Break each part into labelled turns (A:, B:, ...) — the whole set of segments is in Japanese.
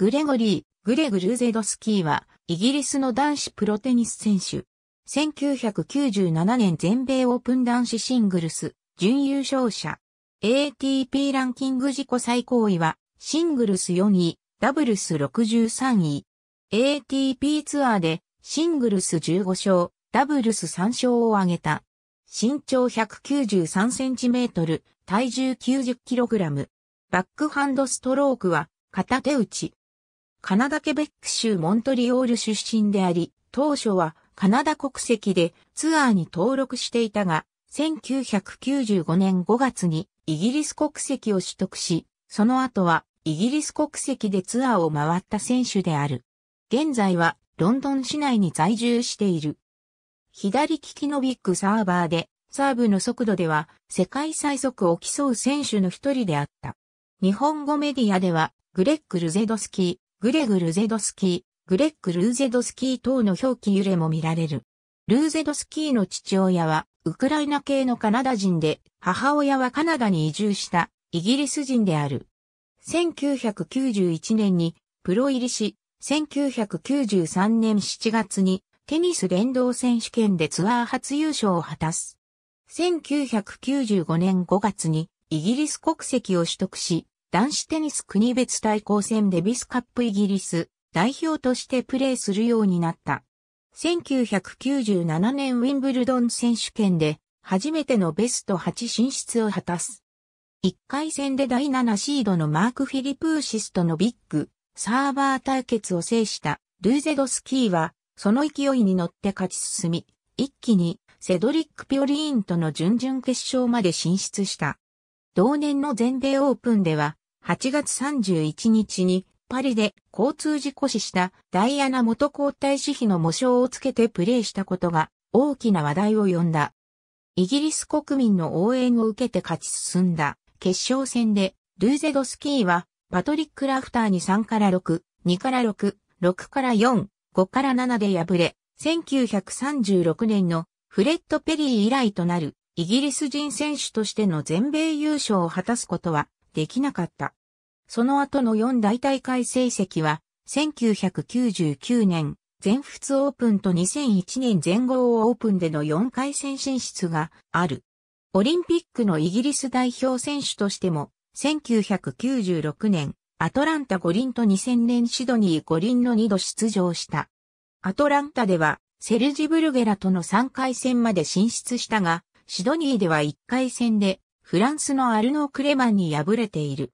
A: グレゴリー、グレグルーゼドスキーは、イギリスの男子プロテニス選手。1997年全米オープン男子シングルス、準優勝者。ATP ランキング自己最高位は、シングルス4位、ダブルス63位。ATP ツアーで、シングルス15勝、ダブルス3勝を挙げた。身長193センチメートル、体重90キログラム。バックハンドストロークは、片手打ち。カナダケベック州モントリオール出身であり、当初はカナダ国籍でツアーに登録していたが、1995年5月にイギリス国籍を取得し、その後はイギリス国籍でツアーを回った選手である。現在はロンドン市内に在住している。左利きのビッグサーバーで、サーブの速度では世界最速を競う選手の一人であった。日本語メディアでは、グレッグ・ルゼドスキー、グレグ・ルゼドスキー、グレック・ルーゼドスキー等の表記揺れも見られる。ルーゼドスキーの父親は、ウクライナ系のカナダ人で、母親はカナダに移住したイギリス人である。1991年にプロ入りし、1993年7月にテニス連動選手権でツアー初優勝を果たす。1995年5月にイギリス国籍を取得し、男子テニス国別対抗戦デビスカップイギリス代表としてプレーするようになった。1997年ウィンブルドン選手権で初めてのベスト8進出を果たす。1回戦で第7シードのマーク・フィリプーシスとのビッグ、サーバー対決を制したルーゼドスキーは、その勢いに乗って勝ち進み、一気にセドリック・ピョリーンとの準々決勝まで進出した。同年の全米オープンでは、8月31日にパリで交通事故死したダイアナ元皇太子妃の模章をつけてプレーしたことが大きな話題を呼んだ。イギリス国民の応援を受けて勝ち進んだ決勝戦でルーゼドスキーはパトリック・ラフターに3から6、2から6、6から4、5から7で敗れ、1936年のフレッド・ペリー以来となるイギリス人選手としての全米優勝を果たすことはできなかった。その後の4大大会成績は、1999年、全仏オープンと2001年全豪オープンでの4回戦進出がある。オリンピックのイギリス代表選手としても、1996年、アトランタ五輪と2000年シドニー五輪の2度出場した。アトランタでは、セルジブルゲラとの3回戦まで進出したが、シドニーでは1回戦で、フランスのアルノー・クレマンに敗れている。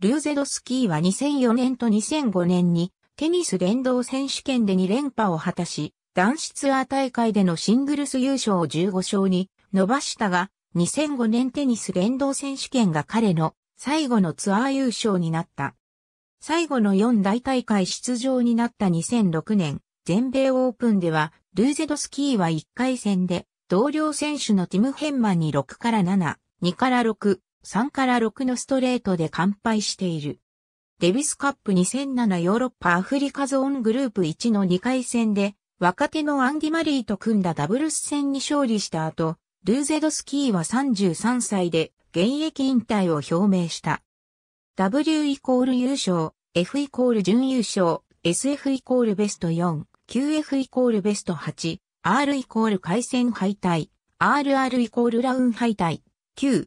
A: ルーゼドスキーは2004年と2005年にテニス連動選手権で2連覇を果たし、男子ツアー大会でのシングルス優勝を15勝に伸ばしたが、2005年テニス連動選手権が彼の最後のツアー優勝になった。最後の4大大会出場になった2006年、全米オープンでは、ルーゼドスキーは1回戦で、同僚選手のティム・ヘンマンに6から7、2から6、3から6のストレートで完敗している。デビスカップ2007ヨーロッパアフリカゾーングループ1の2回戦で、若手のアンディ・マリーと組んだダブルス戦に勝利した後、ルーゼドスキーは33歳で現役引退を表明した。W イコール優勝、F イコール準優勝、SF イコールベスト4、QF イコールベスト8、R イコール回戦敗退、RR イコールラウン敗退、9、